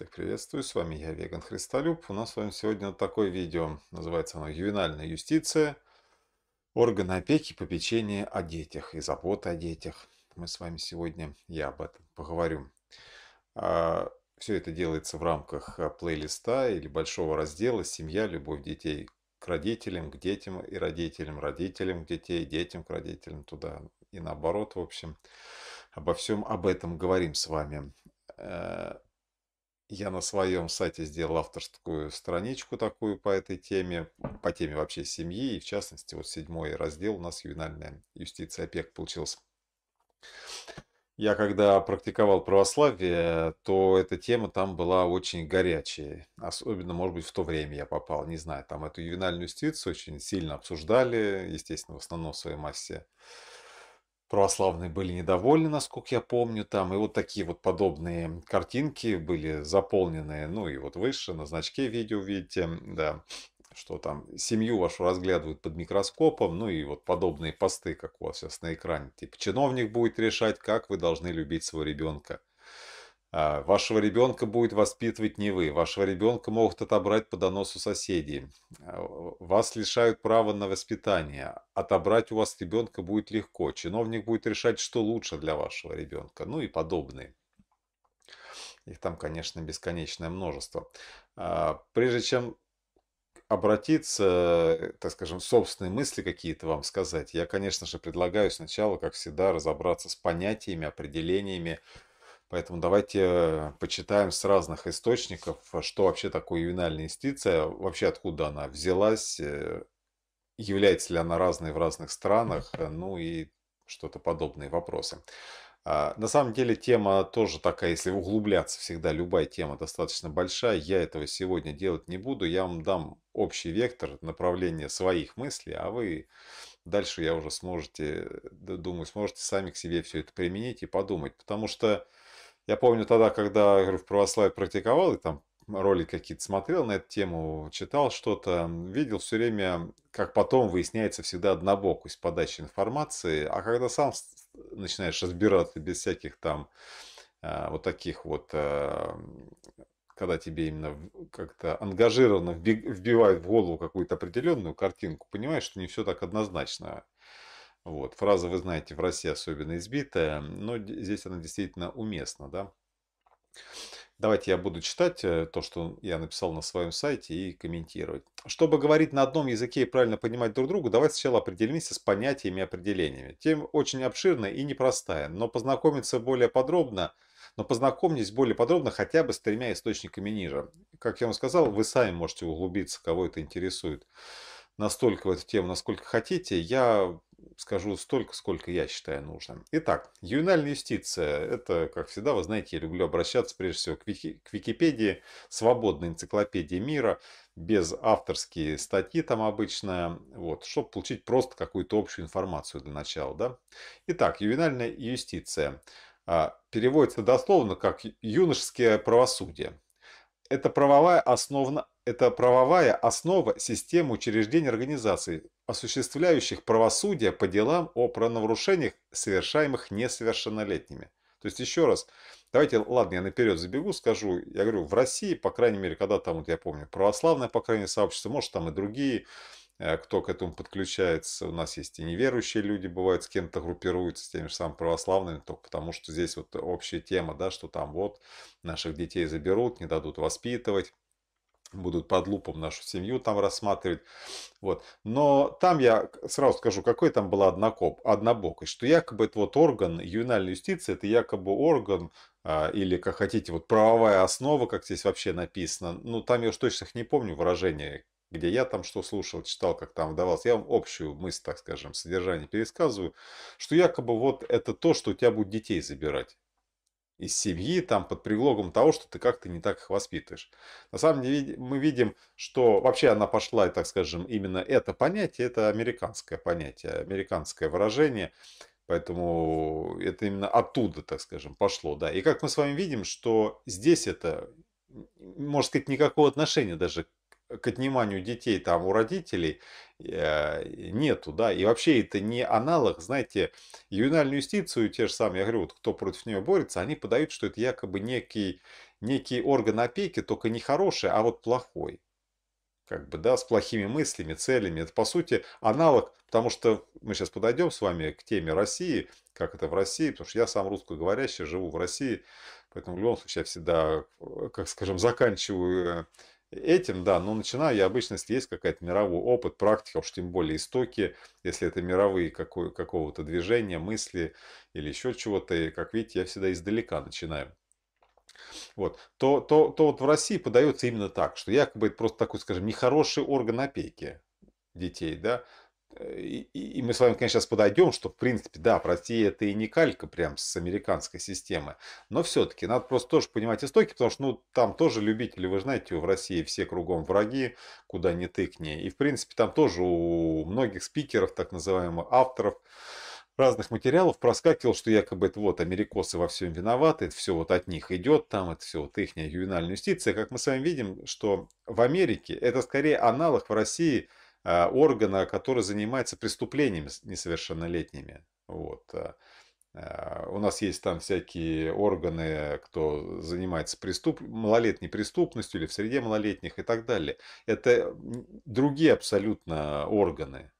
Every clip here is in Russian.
Так приветствую, с вами я, Веган Христолюб. У нас с вами сегодня вот такое видео, называется оно «Ювенальная юстиция. Органы опеки, попечения о детях и забота о детях». Мы с вами сегодня, я об этом поговорю. А, Все это делается в рамках а, плейлиста или большого раздела «Семья, любовь детей к родителям, к детям и родителям, родителям к детей, детям к родителям, туда и наоборот, в общем. Обо всем об этом говорим с вами э, я на своем сайте сделал авторскую страничку такую по этой теме, по теме вообще семьи, и в частности, вот седьмой раздел у нас ювенальная юстиция опек получился. Я когда практиковал православие, то эта тема там была очень горячей. Особенно, может быть, в то время я попал, не знаю. Там эту ювенальную юстицию очень сильно обсуждали, естественно, в основном в своей массе православные были недовольны, насколько я помню, там, и вот такие вот подобные картинки были заполнены, ну и вот выше на значке видео видите, да, что там семью вашу разглядывают под микроскопом, ну и вот подобные посты, как у вас сейчас на экране, типа чиновник будет решать, как вы должны любить своего ребенка. А, вашего ребенка будет воспитывать не вы. Вашего ребенка могут отобрать по доносу соседей. А, вас лишают права на воспитание. Отобрать у вас ребенка будет легко. Чиновник будет решать, что лучше для вашего ребенка. Ну и подобные. Их там, конечно, бесконечное множество. А, прежде чем обратиться, так скажем, собственные мысли какие-то вам сказать, я, конечно же, предлагаю сначала, как всегда, разобраться с понятиями, определениями, Поэтому давайте почитаем с разных источников, а что вообще такое ювенальная юстиция, вообще откуда она взялась, э, является ли она разной в разных странах, э, ну и что-то подобные вопросы. А, на самом деле тема тоже такая, если углубляться всегда, любая тема достаточно большая. Я этого сегодня делать не буду. Я вам дам общий вектор, направление своих мыслей, а вы дальше я уже сможете, э, думаю, сможете сами к себе все это применить и подумать. Потому что я помню тогда, когда я говорю, в православии практиковал и там ролики какие-то смотрел на эту тему, читал что-то, видел все время, как потом выясняется всегда однобокость подачи информации, а когда сам начинаешь разбираться без всяких там а, вот таких вот, а, когда тебе именно как-то ангажированно вбивают в голову какую-то определенную картинку, понимаешь, что не все так однозначно. Вот. Фраза, вы знаете, в России особенно избитая, но здесь она действительно уместна. Да? Давайте я буду читать э, то, что я написал на своем сайте и комментировать. Чтобы говорить на одном языке и правильно понимать друг друга, давайте сначала определимся с понятиями и определениями. Тема очень обширная и непростая, но познакомиться более подробно – но познакомьтесь более подробно хотя бы с тремя источниками ниже. Как я вам сказал, вы сами можете углубиться, кого это интересует настолько в эту тему, насколько хотите. Я скажу столько, сколько я считаю нужным. Итак, ювенальная юстиция. Это, как всегда, вы знаете, я люблю обращаться прежде всего к, вики, к Википедии, свободной энциклопедии мира, без авторские статьи там обычно, вот, чтобы получить просто какую-то общую информацию для начала. Да? Итак, ювенальная юстиция. А, переводится дословно как юношеское правосудие. Это правовая основа, это правовая основа системы учреждений организации, осуществляющих правосудие по делам о правонарушениях, совершаемых несовершеннолетними. То есть, еще раз, давайте, ладно, я наперед забегу, скажу, я говорю, в России, по крайней мере, когда там, вот я помню, православное, по крайней мере, сообщество, может, там и другие, э, кто к этому подключается, у нас есть и неверующие люди, бывают, с кем-то группируются, с теми же самыми православными, только потому что здесь вот общая тема, да, что там вот наших детей заберут, не дадут воспитывать, будут под лупом нашу семью там рассматривать. Вот. Но там я сразу скажу, какой там была однокоп, однобокость, что якобы это вот орган ювенальной юстиции, это якобы орган а, или, как хотите, вот правовая основа, как здесь вообще написано. Ну, там я уж точно не помню выражение, где я там что слушал, читал, как там давался. Я вам общую мысль, так скажем, содержание пересказываю, что якобы вот это то, что у тебя будут детей забирать из семьи, там, под предлогом того, что ты как-то не так их воспитываешь. На самом деле мы видим, что вообще она пошла, так скажем, именно это понятие, это американское понятие, американское выражение, поэтому это именно оттуда, так скажем, пошло, да. И как мы с вами видим, что здесь это, можно сказать, никакого отношения даже к отниманию детей там у родителей э, нету, да, и вообще это не аналог, знаете, ювенальную юстицию, те же самые, я говорю, вот кто против нее борется, они подают, что это якобы некий, некий орган опеки, только не хороший, а вот плохой, как бы, да, с плохими мыслями, целями, это по сути аналог, потому что мы сейчас подойдем с вами к теме России, как это в России, потому что я сам русскоговорящий, живу в России, поэтому в любом случае я всегда, э, как скажем, заканчиваю э, этим, да, но начинаю я обычно, если есть какая то мировой опыт, практика, уж тем более истоки, если это мировые какого-то движения, мысли или еще чего-то, и, как видите, я всегда издалека начинаю. Вот, то, то, то вот в России подается именно так, что якобы это просто такой, скажем, нехороший орган опеки детей, да, и, и мы с вами, конечно, сейчас подойдем, что, в принципе, да, Россия это и не калька прям с американской системы, но все-таки надо просто тоже понимать истоки, потому что, ну, там тоже любители, вы знаете, в России все кругом враги, куда ни тыкни. И, в принципе, там тоже у многих спикеров, так называемых авторов, разных материалов проскакивал, что якобы это вот америкосы во всем виноваты, это все вот от них идет, там это все вот ихняя ювенальная юстиция. Как мы с вами видим, что в Америке это скорее аналог в России – а, органа, который занимается преступлениями несовершеннолетними. Вот. А, а, у нас есть там всякие органы, кто занимается преступ... малолетней преступностью или в среде малолетних и так далее. Это другие абсолютно органы.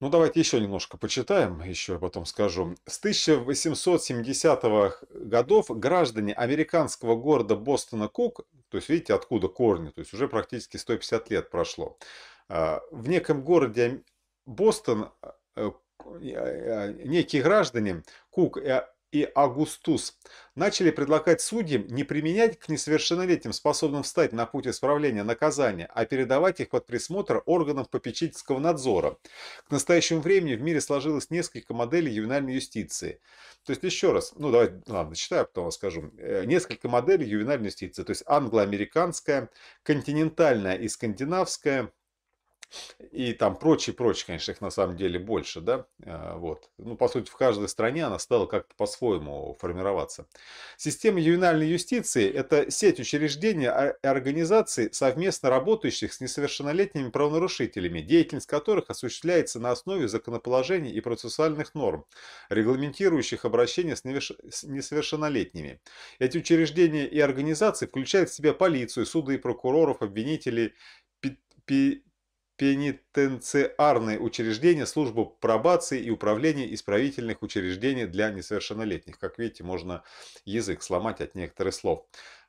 Ну, давайте еще немножко почитаем, еще потом скажу. С 1870-х годов граждане американского города Бостона Кук, то есть видите, откуда корни, то есть уже практически 150 лет прошло, а, в неком городе Бостон а, а, некие граждане Кук и и Агустус начали предлагать судьям не применять к несовершеннолетним, способным встать на путь исправления наказания, а передавать их под присмотр органов попечительского надзора. К настоящему времени в мире сложилось несколько моделей ювенальной юстиции. То есть еще раз, ну давайте, ладно, читаю, а потом расскажу. Э, несколько моделей ювенальной юстиции, то есть англо-американская, континентальная и скандинавская – и там прочее, прочее, конечно, их на самом деле больше, да, а, вот. Ну, по сути, в каждой стране она стала как-то по-своему формироваться. Система ювенальной юстиции – это сеть учреждений а, и организаций, совместно работающих с несовершеннолетними правонарушителями, деятельность которых осуществляется на основе законоположений и процессуальных норм, регламентирующих обращение с несовершеннолетними. Эти учреждения и организации включают в себя полицию, суды и прокуроров, обвинителей, пенитенциарные учреждения, службу пробации и управление исправительных учреждений для несовершеннолетних. Как видите, можно язык сломать от некоторых слов.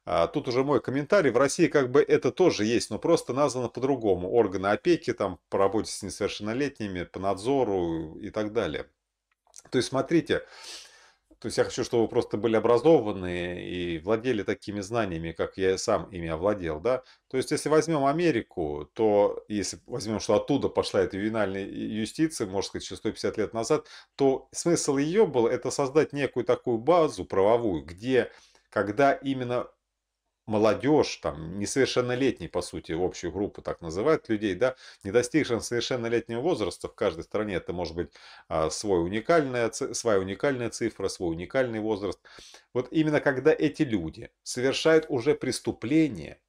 А, тут уже мой комментарий. В России как бы это тоже есть, но просто названо по-другому. Органы опеки, там, по работе с несовершеннолетними, по надзору и так далее. То есть, смотрите, то есть я хочу, чтобы вы просто были образованные и владели такими знаниями, как я сам ими овладел, да. То есть если возьмем Америку, то если возьмем, что оттуда пошла эта ювенальная юстиция, можно сказать, еще 150 лет назад, то смысл ее был это создать некую такую базу правовую, где когда именно молодежь, там, несовершеннолетний, по сути, общую группу так называют людей, да, не достигшим совершеннолетнего возраста в каждой стране, это может быть а, свой уникальная, своя уникальная цифра, свой уникальный возраст. Вот именно когда эти люди совершают уже преступление,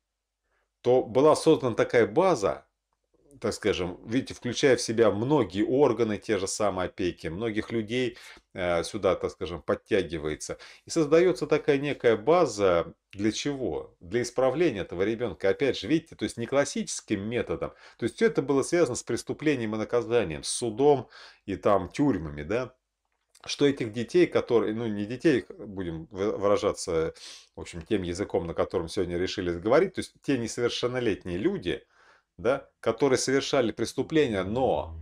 то была создана такая база, так скажем, видите, включая в себя многие органы, те же самые опеки, многих людей э, сюда, так скажем, подтягивается. И создается такая некая база для чего? Для исправления этого ребенка. Опять же, видите, то есть не классическим методом. То есть все это было связано с преступлением и наказанием, с судом и там тюрьмами, да? что этих детей, которые, ну не детей, будем выражаться, в общем, тем языком, на котором сегодня решили говорить, то есть те несовершеннолетние люди, да, которые совершали преступления, но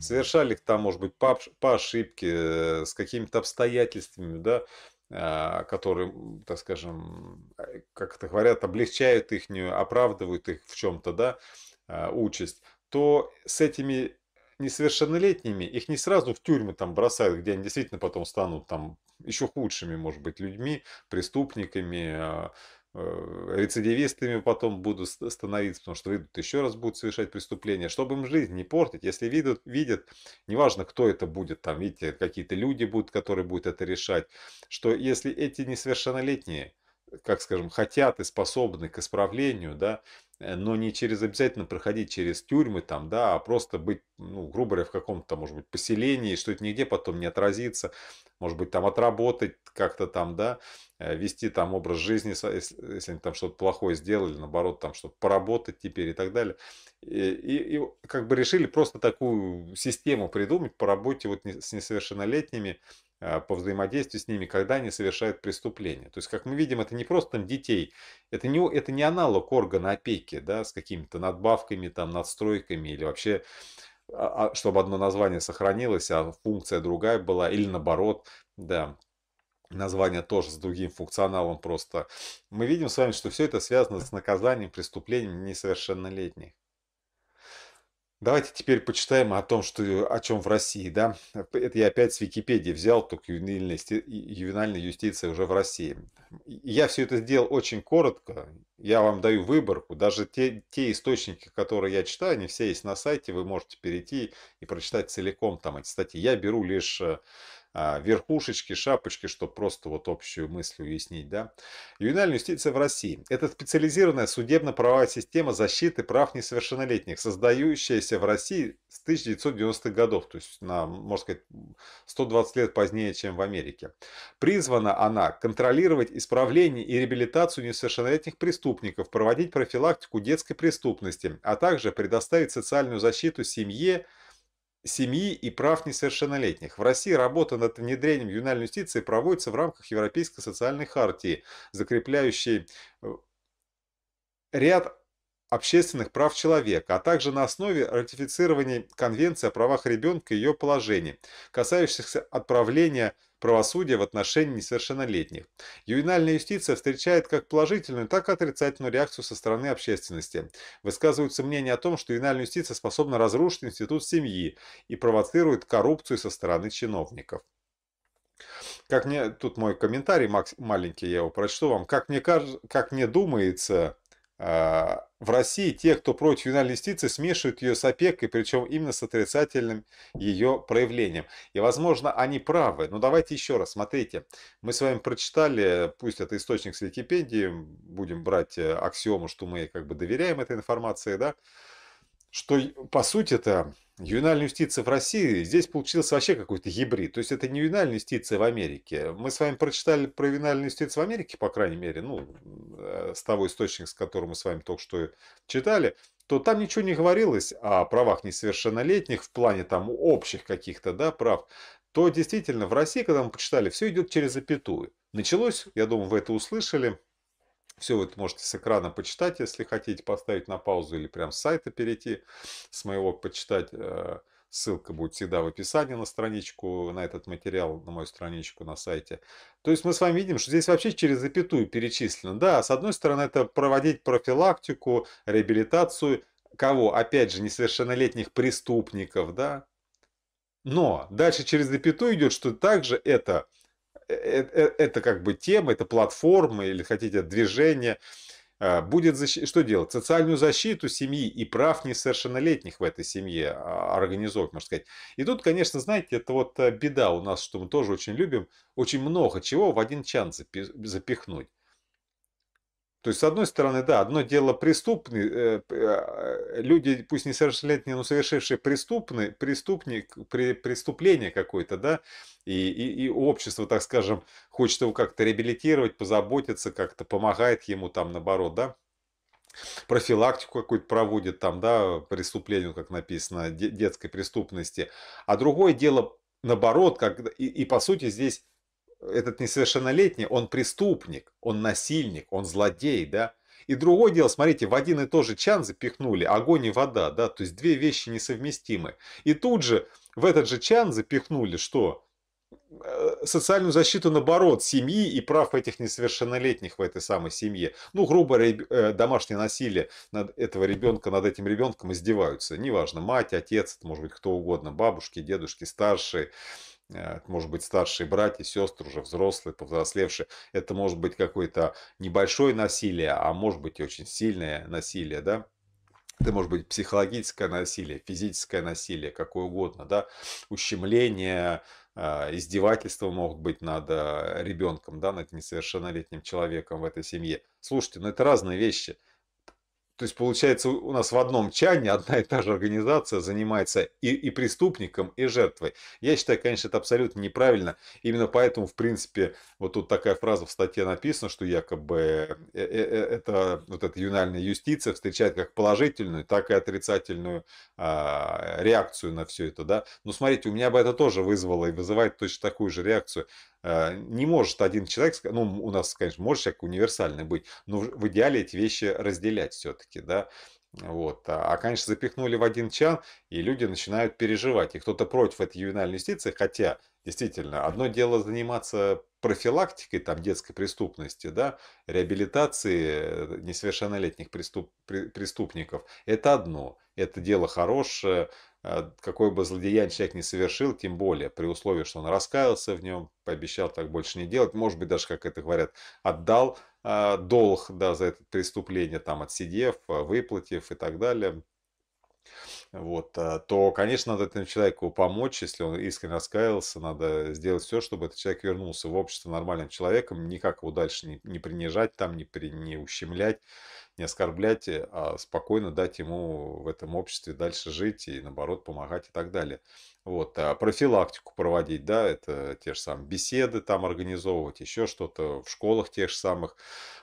совершали их там, может быть, по, по ошибке, э, с какими-то обстоятельствами, да, а, которые, так скажем, э, как это говорят, облегчают их, оправдывают их в чем-то, да, а, участь, то с этими несовершеннолетними их не сразу в тюрьмы там бросают, где они действительно потом станут там еще худшими, может быть, людьми, преступниками, а, Э, рецидивистами потом будут становиться, потому что выйдут еще раз будут совершать преступления, чтобы им жизнь не портить. Если видят, видят, неважно, кто это будет, там, видите, какие-то люди будут, которые будут это решать, что если эти несовершеннолетние, как скажем, хотят и способны к исправлению, да, э, но не через обязательно проходить через тюрьмы там, да, а просто быть, ну, грубо говоря, в каком-то, может быть, поселении, что это нигде потом не отразится, может быть, там отработать как-то там, да, Э, вести там образ жизни, если, если они там что-то плохое сделали, наоборот, там что-то поработать теперь и так далее. Э, и, и, и как бы решили просто такую систему придумать по работе вот с несовершеннолетними, а, по взаимодействию с ними, когда они совершают преступление. То есть, как мы видим, это не просто там детей, это не, это не аналог органа опеки, да, с какими-то надбавками, там, надстройками или вообще а, а, чтобы одно название сохранилось, а функция другая была, или наоборот, да название тоже с другим функционалом просто. Мы видим с вами, что все это связано с наказанием преступлением несовершеннолетних. Давайте теперь почитаем о том, что, о чем в России, да. Это я опять с Википедии взял, только ювенальная, ювенальная юстиция уже в России. Я все это сделал очень коротко. Я вам даю выборку. Даже те, те источники, которые я читаю, они все есть на сайте. Вы можете перейти и прочитать целиком там эти статьи. Я беру лишь э, а, верхушечки, шапочки, чтобы просто вот общую мысль уяснить. Да? Ювенальная юстиция в России – это специализированная судебно-правовая система защиты прав несовершеннолетних, создающаяся в России с 1990-х годов, то есть, на, можно сказать, 120 лет позднее, чем в Америке. Призвана она контролировать исправление и реабилитацию несовершеннолетних преступников, проводить профилактику детской преступности, а также предоставить социальную защиту семье, семьи и прав несовершеннолетних. В России работа над внедрением юнальной юстиции проводится в рамках Европейской социальной хартии, закрепляющей э, ряд общественных прав человека, а также на основе ратифицирования Конвенции о правах ребенка и ее положений, касающихся отправления правосудия в отношении несовершеннолетних. Ювенальная юстиция встречает как положительную, так и отрицательную реакцию со стороны общественности. Высказываются мнения о том, что ювенальная юстиция способна разрушить институт семьи и провоцирует коррупцию со стороны чиновников. Как мне, тут мой комментарий Макс, маленький, я его прочту вам. Как мне, кажется, как мне думается, а, в России те, кто против ювенальной юстиции, смешивают ее с опекой, причем именно с отрицательным ее проявлением. И, возможно, они правы. Но давайте еще раз, смотрите. Мы с вами прочитали, пусть это источник с Википедии, будем брать э, аксиому, что мы как бы доверяем этой информации, да, что по сути это ювенальная юстиция в России, здесь получился вообще какой-то гибрид. То есть это не ювенальная юстиция в Америке. Мы с вами прочитали про ювенальную юстицию в Америке, по крайней мере, ну, э, с того источника, с которого мы с вами только что читали то там ничего не говорилось о правах несовершеннолетних в плане там общих каких-то да, прав, то действительно в России, когда мы почитали, все идет через запятую. Началось, я думаю, вы это услышали, все вы это можете с экрана почитать, если хотите поставить на паузу или прям с сайта перейти, с моего почитать. Э, ссылка будет всегда в описании на страничку, на этот материал, на мою страничку на сайте. То есть мы с вами видим, что здесь вообще через запятую перечислено. Да, с одной стороны, это проводить профилактику, реабилитацию кого? Опять же, несовершеннолетних преступников, да? Но дальше через запятую идет, что также это Э, э, э, это как бы тема, это платформа или хотите движение, а, будет защ... что делать? Социальную защиту семьи и прав несовершеннолетних в этой семье а, организовать, можно сказать. И тут, конечно, знаете, это вот беда у нас, что мы тоже очень любим, очень много чего в один чан запихнуть. То есть, с одной стороны, да, одно дело преступный э, э, э, люди, пусть несовершеннолетние, но совершившие преступный, преступник, преступление какое-то, да, и, и, и общество, так скажем, хочет его как-то реабилитировать, позаботиться, как-то помогает ему там, наоборот, да, профилактику какую-то проводит там, да, преступлению, как написано, детской преступности. А другое дело, наоборот, как, и, и по сути здесь этот несовершеннолетний, он преступник, он насильник, он злодей, да. И другое дело, смотрите, в один и тот же чан запихнули огонь и вода, да, то есть две вещи несовместимы. И тут же в этот же чан запихнули что? Э, социальную защиту, наоборот, семьи и прав этих несовершеннолетних в этой самой семье. Ну, грубо э, домашнее насилие над этого ребенка, над этим ребенком издеваются. Неважно, мать, отец, это может быть кто угодно, бабушки, дедушки, старшие. А, может быть, старшие братья, сестры уже взрослые, повзрослевшие. Это может быть какое-то небольшое насилие, а может быть и очень сильное насилие, да. Это может быть психологическое насилие, физическое насилие, какое угодно, да, ущемление, а, издевательства могут быть над а, ребенком, да, над несовершеннолетним человеком в этой семье. Слушайте, ну это разные вещи. То есть, получается, у нас в одном чане одна и та же организация занимается и, и преступником, и жертвой. Я считаю, конечно, это абсолютно неправильно. Именно поэтому, в принципе, вот тут такая фраза в статье написана, что якобы э, э, э, это, вот эта юнальная юстиция встречает как положительную, так и отрицательную а, реакцию на все это. Да? Но смотрите, у меня бы это тоже вызвало и вызывает точно такую же реакцию. Э, не может один человек, ну, у нас, конечно, может человек универсальный быть, но в идеале эти вещи разделять все-таки, да. Вот. А, а, конечно, запихнули в один чан, и люди начинают переживать. И кто-то против этой ювенальной юстиции, хотя, действительно, одно дело заниматься профилактикой там, детской преступности, да, реабилитацией несовершеннолетних преступ, преступников, это одно. Это дело хорошее, а, какой бы злодеяние человек не совершил, тем более, при условии, что он раскаялся в нем, пообещал так больше не делать, может быть, даже, как это говорят, отдал а, долг да, за это преступление, там, отсидев, а, выплатив и так далее вот, а, то, конечно, надо этому человеку помочь, если он искренне раскаялся, надо сделать все, чтобы этот человек вернулся в общество нормальным человеком, никак его дальше не, не принижать, там не, при, не ущемлять, не оскорблять, э, а спокойно дать ему в этом обществе дальше жить и, наоборот, помогать и так далее. Вот, а профилактику проводить, да, это те же самые беседы там организовывать, еще что-то в школах тех же самых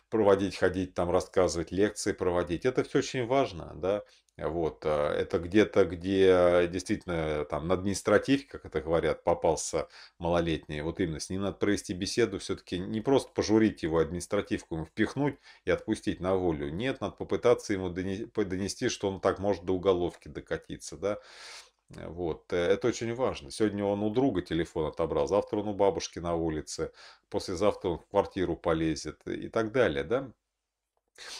проводить, ходить там, рассказывать, лекции проводить. Это все очень важно, да. Вот, а, это где-то, где действительно э, там на административ, как это говорят, попался малолетний. Вот именно с ним надо провести беседу, все-таки не просто пожурить его а административку, ему впихнуть и отпустить на волю. Нет, надо попытаться ему донести, что он так может до уголовки докатиться, да. Э, вот, э, это очень важно. Сегодня он у друга телефон отобрал, завтра он у бабушки на улице, послезавтра он в квартиру полезет и так далее, да.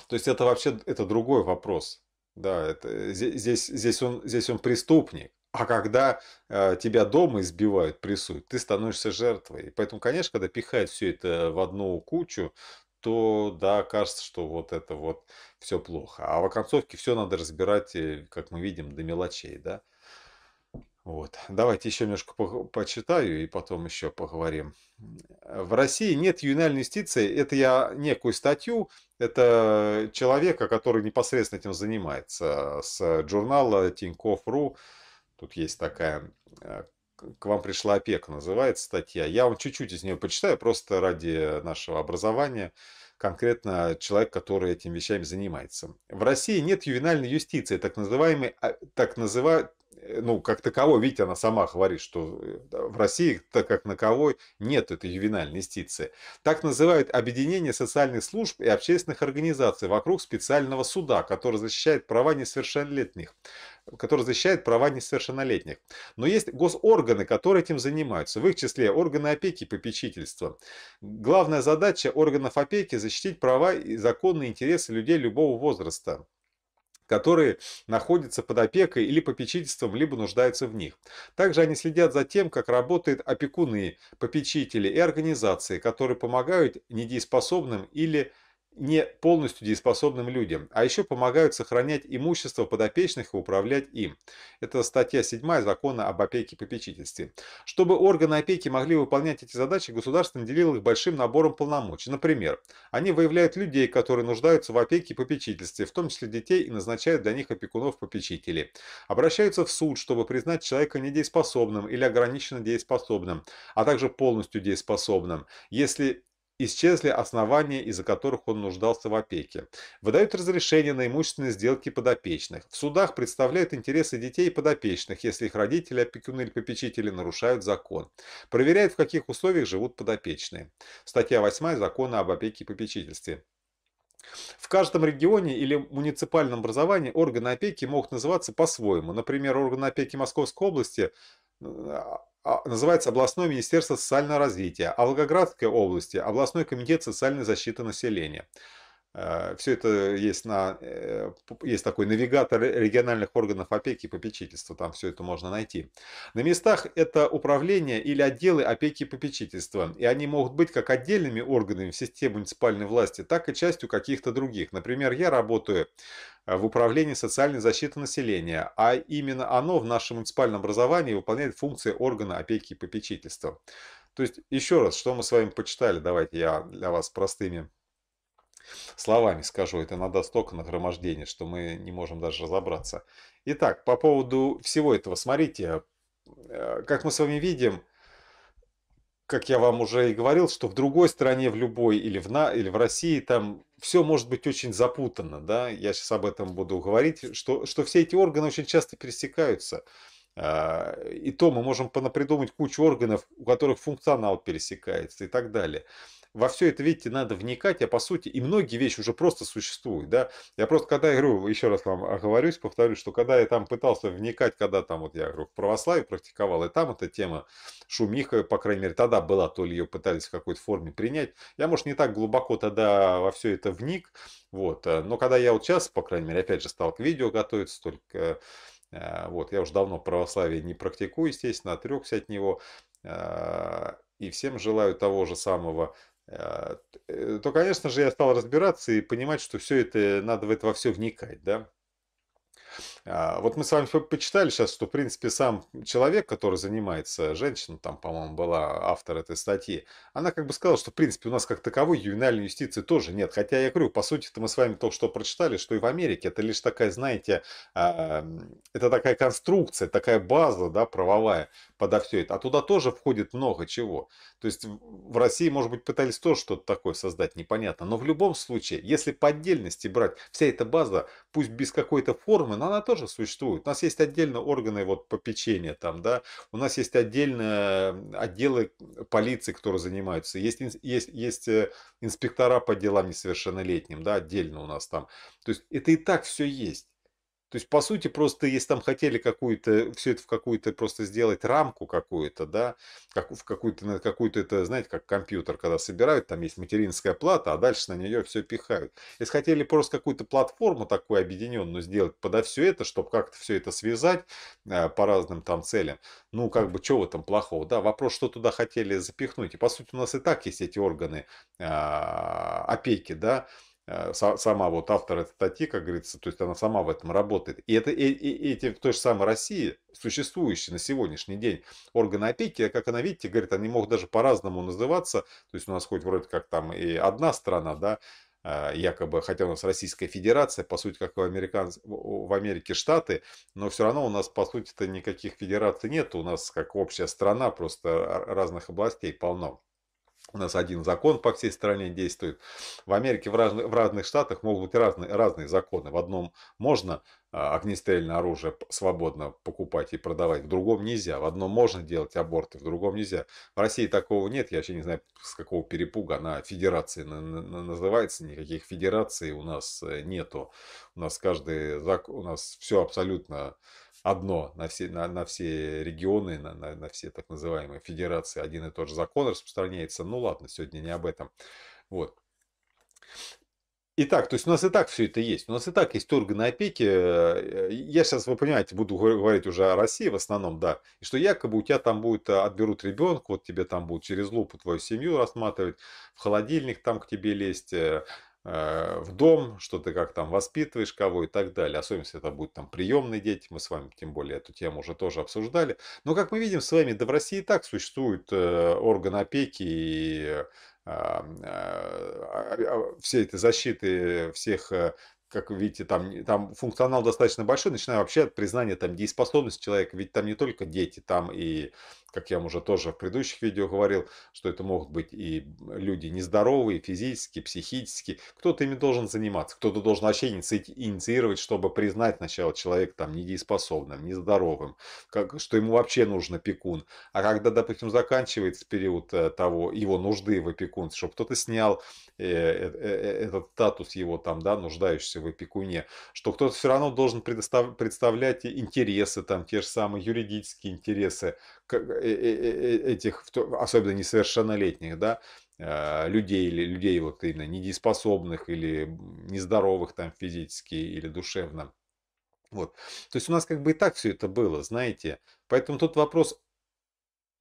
То есть это вообще, это другой вопрос да, это, э, здесь, здесь, он, здесь он преступник. А когда э, тебя дома избивают, прессуют, ты становишься жертвой. И поэтому, конечно, когда пихают все это в одну кучу, то да, кажется, что вот это вот все плохо. А в оконцовке все надо разбирать, э, как мы видим, до мелочей, да. Вот. Давайте еще немножко по почитаю и потом еще поговорим. Э, в России нет ювенальной юстиции. Это я некую статью, это человека, который непосредственно этим занимается, с журнала Тинькофф.ру. Тут есть такая э, «К вам пришла опека» называется статья. Я вам чуть-чуть из нее почитаю, просто ради нашего образования конкретно человек, который этим вещами занимается. В России нет ювенальной юстиции, так, называемой, а, так, называ, Э, ну, как таковой, видите, она сама говорит, что э, в России, так как наковой, нет этой ювенальной юстиции. Так называют объединение социальных служб и общественных организаций вокруг специального суда, который защищает права несовершеннолетних который защищает права несовершеннолетних. Но есть госорганы, которые этим занимаются, в их числе органы опеки и попечительства. Главная задача органов опеки – защитить права и законные интересы людей любого возраста которые находятся под опекой или попечительством, либо нуждаются в них. Также они следят за тем, как работают опекуны, попечители и организации, которые помогают недееспособным или не полностью дееспособным людям, а еще помогают сохранять имущество подопечных и управлять им. Это статья 7 закона об опеке и попечительстве. Чтобы органы опеки могли выполнять эти задачи, государство наделило их большим набором полномочий. Например, они выявляют людей, которые нуждаются в опеке и попечительстве, в том числе детей, и назначают для них опекунов-попечителей. Обращаются в суд, чтобы признать человека недееспособным или ограниченно дееспособным, а также полностью дееспособным, если Исчезли основания, из-за которых он нуждался в опеке. Выдают разрешение на имущественные сделки подопечных. В судах представляют интересы детей и подопечных, если их родители, опекуны или попечители нарушают закон. Проверяют, в каких условиях живут подопечные. Статья 8 Закона об опеке и попечительстве. В каждом регионе или муниципальном образовании органы опеки могут называться по-своему. Например, органы опеки Московской области э, а, называется областное министерство социального развития, а Волгоградской области областной комитет социальной защиты населения. Э, все это есть на э, есть такой навигатор региональных органов опеки и попечительства, там все это можно найти. На местах это управление или отделы опеки и попечительства, и они могут быть как отдельными органами в системе муниципальной власти, так и частью каких-то других. Например, я работаю э, в управлении социальной защиты населения, а именно оно в нашем муниципальном образовании выполняет функции органа опеки и попечительства. То есть, еще раз, что мы с вами почитали, давайте я для вас простыми словами скажу, это надо столько нагромождения, что мы не можем даже разобраться. Итак, по поводу всего этого, смотрите, э, как мы с вами видим, как я вам уже и говорил, что в другой стране, в любой, или в, на, или в России, там все может быть очень запутано, да, я сейчас об этом буду говорить, что, что все эти органы очень часто пересекаются. А, и то мы можем понапридумать кучу органов, у которых функционал пересекается и так далее во все это, видите, надо вникать, а по сути, и многие вещи уже просто существуют, да. Я просто, когда я говорю, еще раз вам оговорюсь, повторюсь, что когда я там пытался вникать, когда там, вот я говорю, в православии практиковал, и там эта тема шумиха, по крайней мере, тогда была, то ли ее пытались в какой-то форме принять. Я, может, не так глубоко тогда во все это вник, вот, э, но когда я вот сейчас, по крайней мере, опять же, стал к видео готовиться, только э, вот, я уже давно православие не практикую, естественно, отрекся от него. Э, и всем желаю того же самого а, э, то, конечно же, я стал разбираться и понимать, что все это, надо в это во все вникать, да. А, вот мы с вами почитали сейчас, что, в принципе, сам человек, который занимается, женщина там, по-моему, была автор этой статьи, она как бы сказала, что, в принципе, у нас как таковой ювенальной юстиции тоже нет. Хотя я говорю, по сути-то мы с вами только что прочитали, что и в Америке это лишь такая, знаете, а, это такая конструкция, такая база, да, правовая подо все это. А туда тоже входит много чего. То есть в России, может быть, пытались тоже что-то такое создать, непонятно. Но в любом случае, если по отдельности брать, вся эта база, пусть без какой-то формы, но она тоже тоже существуют. У нас есть отдельно органы вот попечения там, да, у нас есть отдельно отделы полиции, которые занимаются, есть, есть, есть э, инспектора по делам несовершеннолетним, да, отдельно у нас там. То есть это и так все есть. То есть, по сути, просто если там хотели какую-то, все это в какую-то просто сделать рамку какую-то, да, как, в какую-то, на какую-то это, знаете, как компьютер, когда собирают, там есть материнская плата, а дальше на нее все пихают. Если хотели просто какую-то платформу такую объединенную сделать подо все это, чтобы как-то все это связать э, по разным там целям, ну, как бы, чего в этом плохого, да, вопрос, что туда хотели запихнуть. И, по сути, у нас и так есть эти органы э, опеки, да, а, сама вот автор этой статьи, как говорится, то есть она сама в этом работает. И это и, и, эти в той же самой России, существующие на сегодняшний день органы опеки, а как она, видите, говорит, они могут даже по-разному называться, то есть у нас хоть вроде как там и одна страна, да, а, якобы, хотя у нас Российская Федерация, по сути, как в, Американ... в Америке Штаты, но все равно у нас, по сути-то, никаких федераций нет, у нас как общая страна, просто разных областей полно. У нас один закон по всей стране действует. В Америке в, раз, в разных штатах могут быть разные, разные законы. В одном можно а, огнестрельное оружие свободно покупать и продавать, в другом нельзя. В одном можно делать аборты, в другом нельзя. В России такого нет. Я вообще не знаю, с какого перепуга она федерация называется. Никаких федераций у нас э, нету. У нас каждый закон, у нас все абсолютно одно на все, на, на все регионы, на, на, на все так называемые федерации один и тот же закон распространяется. Ну ладно, сегодня не об этом. Вот. Итак, то есть у нас и так все это есть. У нас и так есть органы опеки. Я сейчас, вы понимаете, буду говорить уже о России в основном, да. И что якобы у тебя там будет, а, отберут ребенка, вот тебе там будут через лупу твою семью рассматривать, в холодильник там к тебе лезть, э, Э, в дом, что ты как там воспитываешь кого и так далее. Особенно, если это будет там приемные дети, мы с вами тем более эту тему уже тоже обсуждали. Но, как мы видим с вами, да в России и так существует э, орган опеки и э, э, все эти защиты всех э, как видите, там, там функционал достаточно большой, начиная вообще от признания там дееспособности человека, ведь там не только дети, там и как я уже тоже в предыдущих видео говорил, что это могут быть и люди нездоровые физически, психически. Кто-то ими должен заниматься, кто-то должен вообще инициировать, чтобы признать сначала человека там недееспособным, нездоровым, как, что ему вообще нужен опекун. А когда, допустим, заканчивается период э, того, его нужды в опекунстве, чтобы кто-то снял э, э, э, этот статус его там, да, нуждающийся в опекуне, что кто-то все равно должен представлять интересы, там те же самые юридические интересы, Э, э, э, этих, особенно несовершеннолетних, да, а, людей или людей вот именно недееспособных или нездоровых там физически или душевно. Вот. То есть у нас как бы и так все это было, знаете. Поэтому тут вопрос,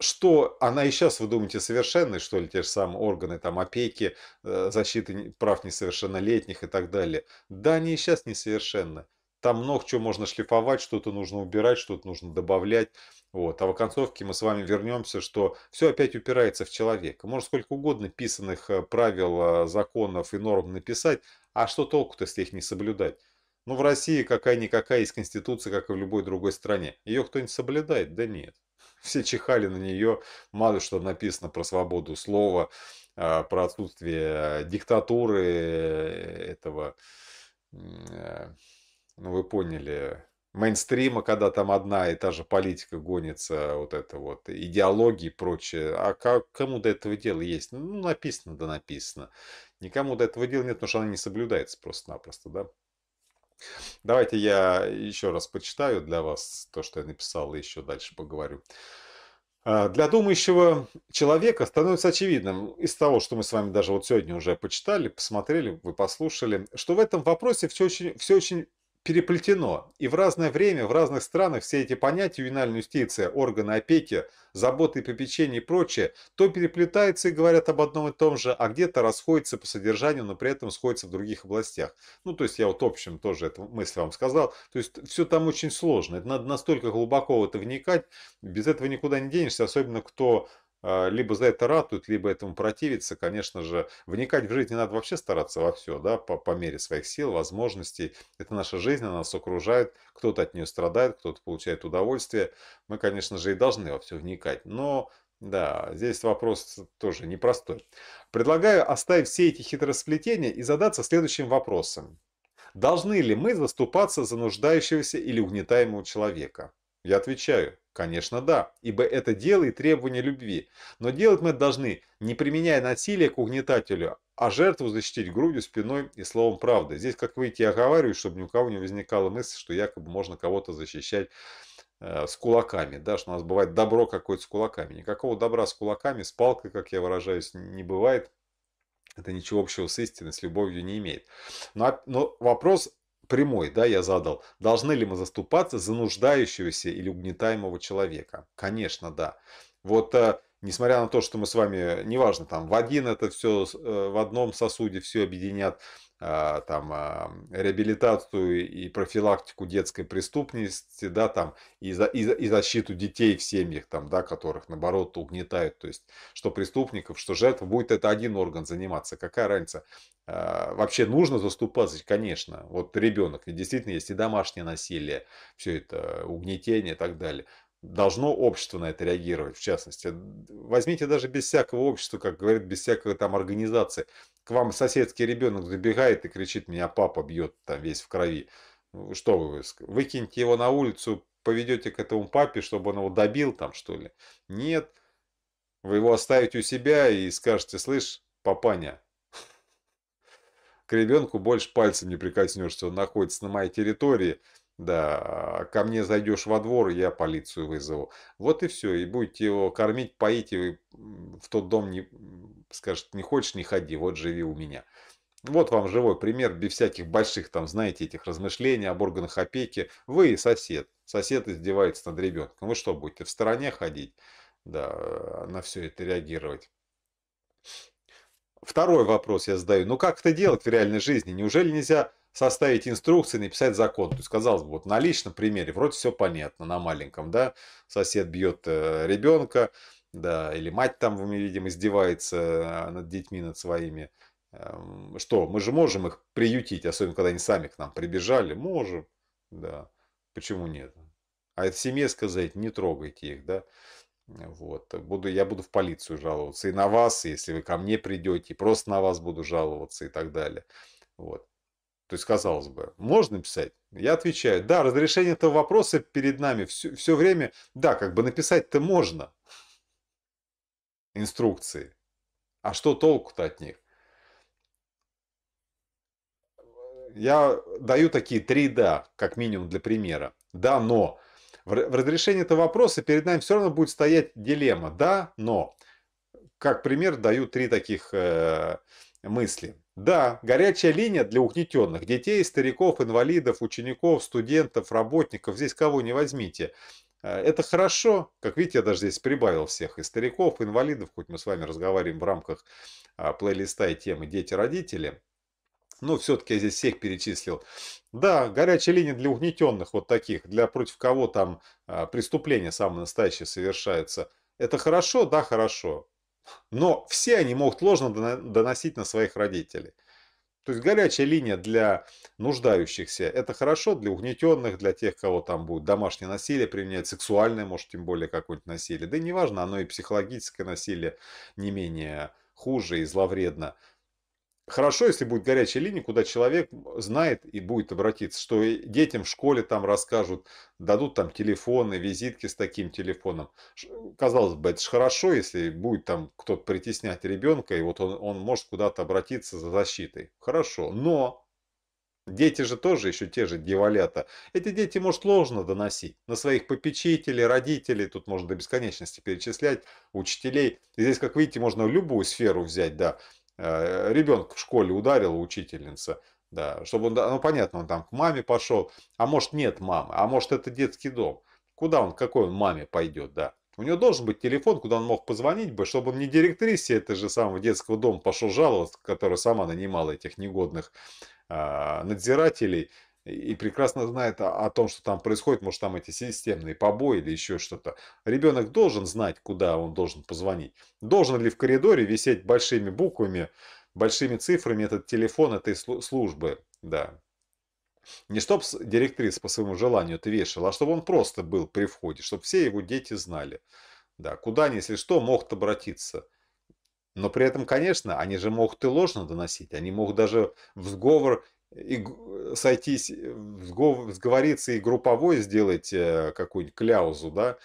что она и сейчас, вы думаете, совершенны, что ли, те же самые органы там опеки, защиты прав несовершеннолетних и так далее. Да, они и сейчас несовершенны. Там много чего можно шлифовать, что-то нужно убирать, что-то нужно добавлять. Вот. А в оконцовке мы с вами вернемся, что все опять упирается в человека. Можно сколько угодно писанных э, правил, а, законов и норм написать, а что толку-то, если их не соблюдать? Ну, в России какая-никакая есть конституция, как и в любой другой стране. Ее кто-нибудь соблюдает? Да нет. Все чихали на нее, мало что написано про свободу слова, а, про отсутствие э, диктатуры э, этого ну вы поняли, мейнстрима, когда там одна и та же политика гонится, вот это вот, идеологии и прочее. А как, кому до этого дела есть? Ну, написано, да написано. Никому до этого дела нет, потому что она не соблюдается просто-напросто, да? Давайте я еще раз почитаю для вас то, что я написал, и еще дальше поговорю. А, для думающего человека становится очевидным из того, что мы с вами даже вот сегодня уже почитали, посмотрели, вы послушали, что в этом вопросе все очень, все очень переплетено. И в разное время, в разных странах все эти понятия ювенальная юстиция, органы опеки, заботы и попечения и прочее, то переплетаются и говорят об одном и том же, а где-то расходятся по содержанию, но при этом сходятся в других областях. Ну, то есть я вот общем тоже эту мысль вам сказал. То есть все там очень сложно. Это надо настолько глубоко в это вникать, без этого никуда не денешься, особенно кто а, либо за это ратуют, либо этому противятся, конечно же. Вникать в жизнь не надо вообще стараться во все, да, по, по мере своих сил, возможностей. Это наша жизнь, она нас окружает, кто-то от нее страдает, кто-то получает удовольствие. Мы, конечно же, и должны во все вникать, но... Да, здесь вопрос тоже непростой. Предлагаю оставить все эти хитросплетения и задаться следующим вопросом. Должны ли мы заступаться за нуждающегося или угнетаемого человека? Я отвечаю, Конечно, да, ибо это дело и требование любви. Но делать мы должны, не применяя насилие к угнетателю, а жертву защитить грудью, спиной и словом правды. Здесь, как выйти, я оговариваю, чтобы ни у кого не возникала мысль, что якобы можно кого-то защищать э, с кулаками. Да, что у нас бывает добро какое-то с кулаками. Никакого добра с кулаками, с палкой, как я выражаюсь, не бывает. Это ничего общего с истиной, с любовью не имеет. Но, а, но вопрос прямой, да, я задал. Должны ли мы заступаться за нуждающегося или угнетаемого человека? Конечно, да. Вот э, несмотря на то, что мы с вами, неважно, там в один это все, э, в одном сосуде все объединят, а, там, а, реабилитацию и профилактику детской преступности, да, там, и, за, и, и защиту детей в семьях, там, да, которых, наоборот, угнетают, то есть, что преступников, что жертв, будет это один орган заниматься, какая разница, а, вообще нужно заступаться, конечно, вот ребенок, действительно, есть и домашнее насилие, все это, угнетение и так далее, должно общество на это реагировать, в частности. Возьмите даже без всякого общества, как говорит, без всякого там организации. К вам соседский ребенок забегает и кричит, меня папа бьет там весь в крови. Ну, что вы, выкиньте его на улицу, поведете к этому папе, чтобы он его добил там, что ли? Нет. Вы его оставите у себя и скажете, слышь, папаня, к ребенку больше пальцем не прикоснешься, он находится на моей территории, да, а, ко мне зайдешь во двор, я полицию вызову. Вот и все. И будете его кормить, поить, и в тот дом не, скажет, не хочешь, не ходи, вот живи у меня. Вот вам живой пример, без всяких больших там, знаете, этих размышлений об органах опеки. Вы сосед. Сосед издевается над ребенком. Вы что, будете в стороне ходить? Да, на все это реагировать. Второй вопрос я задаю. Ну как это делать в реальной жизни? Неужели нельзя составить инструкции, написать закон. То есть, казалось бы, вот на личном примере вроде все понятно, на маленьком, да, сосед бьет э, ребенка, да, или мать там, видимо, издевается э, над детьми, над своими. Эм, что, мы же можем их приютить, особенно когда они сами к нам прибежали? Можем, да. Почему нет? А это семье сказать, не трогайте их, да. Вот. Буду, я буду в полицию жаловаться и на вас, если вы ко мне придете, просто на вас буду жаловаться и так далее. Вот. То есть, казалось бы, можно писать? Я отвечаю, да, разрешение этого вопроса перед нами все, все время, да, как бы написать-то можно инструкции. А что толку-то от них? Я даю такие три «да», как минимум для примера. «Да, но». В разрешении этого вопроса перед нами все равно будет стоять дилемма «да, но». Как пример даю три таких э, мысли. Да, горячая линия для угнетенных. Детей, стариков, инвалидов, учеников, студентов, работников. Здесь кого не возьмите. А, это хорошо. Как видите, я даже здесь прибавил всех. И стариков, и инвалидов. Хоть мы с вами разговариваем в рамках а, плейлиста и темы «Дети-родители». Но все-таки я здесь всех перечислил. Да, горячая линия для угнетенных вот таких, для против кого там а, преступления самые настоящие совершаются. Это хорошо? Да, хорошо. Но все они могут ложно доносить на своих родителей. То есть горячая линия для нуждающихся – это хорошо для угнетенных, для тех, кого там будет домашнее насилие применять, сексуальное, может, тем более какое-нибудь насилие. Да и неважно, оно и психологическое насилие не менее хуже и зловредно хорошо, если будет горячая линия, куда человек знает и будет обратиться, что детям в школе там расскажут, дадут там телефоны, визитки с таким телефоном. Казалось бы, это же хорошо, если будет там кто-то притеснять ребенка, и вот он, он может куда-то обратиться за защитой. Хорошо, но дети же тоже еще те же девалята. Эти дети, может, сложно доносить на своих попечителей, родителей, тут можно до бесконечности перечислять, учителей. И здесь, как видите, можно любую сферу взять, да, Э, ребенка в школе ударила учительница, да, чтобы он, ну понятно, он там к маме пошел, а может нет мамы, а может это детский дом. Куда он, какой он маме пойдет, да. У него должен быть телефон, куда он мог позвонить бы, чтобы он не директрисе этого же самого детского дома пошел жаловаться, которая сама нанимала этих негодных э, надзирателей, и прекрасно знает о, о том, что там происходит, может там эти системные побои или еще что-то. Ребенок должен знать, куда он должен позвонить. Должен ли в коридоре висеть большими буквами, большими цифрами этот телефон этой службы, да. Не чтоб директриса по своему желанию это вешала, а чтобы он просто был при входе, чтобы все его дети знали, да, куда они, если что, могут обратиться. Но при этом, конечно, они же могут и ложно доносить, они могут даже в сговор и сойтись, э, сговориться и групповой сделать э, какую-нибудь кляузу, да,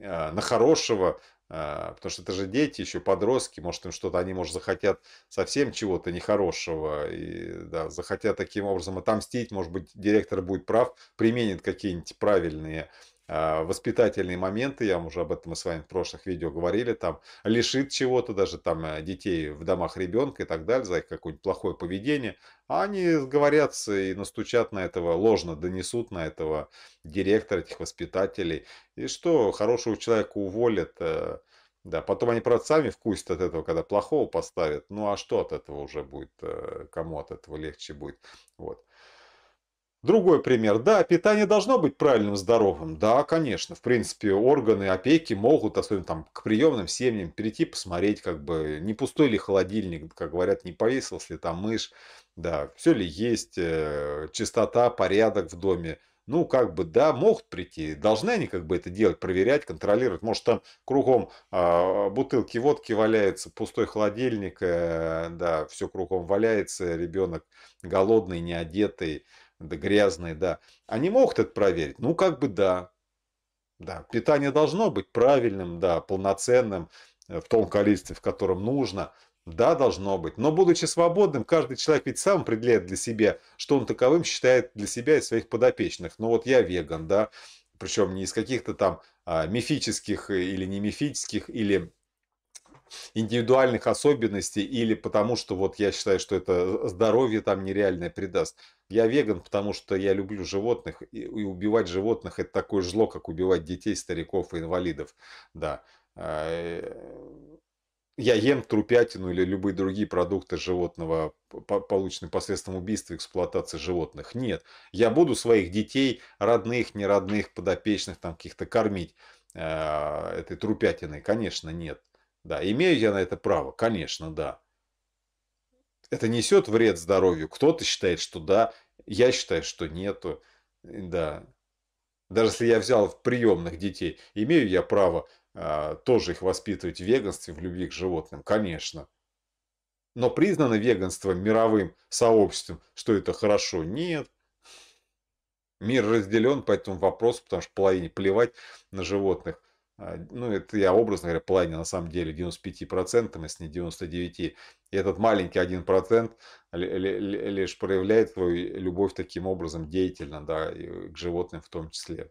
а, на хорошего, а, потому что это же дети, еще подростки, может им что-то, они, может, захотят совсем чего-то нехорошего, и, да, захотят таким образом отомстить, может быть, директор будет прав, применит какие-нибудь правильные а, воспитательные моменты, я уже об этом мы с вами в прошлых видео говорили, там лишит чего-то даже там э, детей в домах ребенка и так далее за их какое-нибудь плохое поведение, а они сговорятся и настучат на этого, ложно донесут на этого директора, этих воспитателей. И что, хорошего человека уволят, э, да, потом они, правда, сами вкусят от этого, когда плохого поставят. Ну а что от этого уже будет? Э, кому от этого легче будет? Вот. Другой пример. Да, питание должно быть правильным, здоровым. Да, конечно. В принципе, органы опеки могут, особенно там к приемным семьям, перейти посмотреть, как бы не пустой ли холодильник, как говорят, не повесился ли там мышь. Да, все ли есть, э, чистота, порядок в доме. Ну, как бы, да, могут прийти, должны они как бы это делать, проверять, контролировать. Может, там кругом э, бутылки водки валяются, пустой холодильник, э, да, все кругом валяется, ребенок голодный, не одетый да грязные, да. Они могут это проверить? Ну, как бы да. Да, питание должно быть правильным, да, полноценным, э, в том количестве, в котором нужно. Да, должно быть. Но будучи свободным, каждый человек ведь сам определяет для себя, что он таковым считает для себя и своих подопечных. Ну вот я веган, да, причем не из каких-то там а, мифических э, или не мифических, или индивидуальных особенностей или потому, что вот я считаю, что это э, здоровье там нереальное придаст. Я веган, потому что я люблю животных, и убивать животных это такое зло, как убивать детей, стариков и инвалидов. Да. А, я ем трупятину или любые другие продукты животного, полученные посредством убийства и эксплуатации животных. Нет. Я буду своих детей, родных, неродных, подопечных, там каких-то кормить а, этой трупятиной. Конечно, нет. Да, имею я на это право? Конечно, да это несет вред здоровью. Кто-то считает, что да, я считаю, что нету. Да. Даже если я взял в приемных детей, имею я право а, тоже их воспитывать в веганстве, в любви к животным? Конечно. Но признано веганство мировым сообществом, что это хорошо? Нет. Мир разделен по этому вопросу, потому что половине плевать на животных. А, ну, это я образно говоря, плане на самом деле 95%, если не 99%. И этот маленький 1% лишь проявляет твою любовь таким образом деятельно, да, к животным в том числе.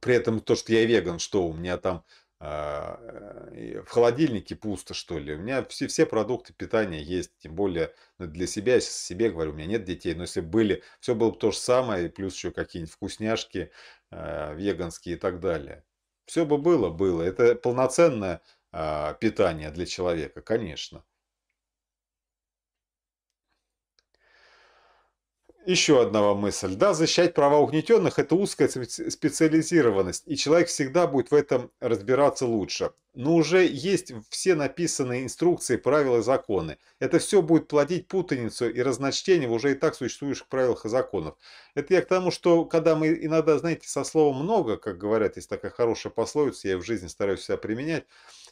При этом то, что я веган, что у меня там а, в холодильнике пусто, что ли. У меня все, все продукты питания есть, тем более ну, для себя, я сейчас себе говорю, у меня нет детей, но если были, все было бы то же самое, и плюс еще какие-нибудь вкусняшки, Э, веганские и так далее. Все бы было, было. Это полноценное а, питание для человека, конечно. Еще одна мысль. Да, защищать права угнетенных – это узкая специализированность, и человек всегда будет в этом разбираться лучше. Но уже есть все написанные инструкции, правила и законы. Это все будет плодить путаницу и разночтение в уже и так существующих правилах и законов. Это я к тому, что когда мы иногда, знаете, со словом «много», как говорят, есть такая хорошая пословица, я в жизни стараюсь себя применять,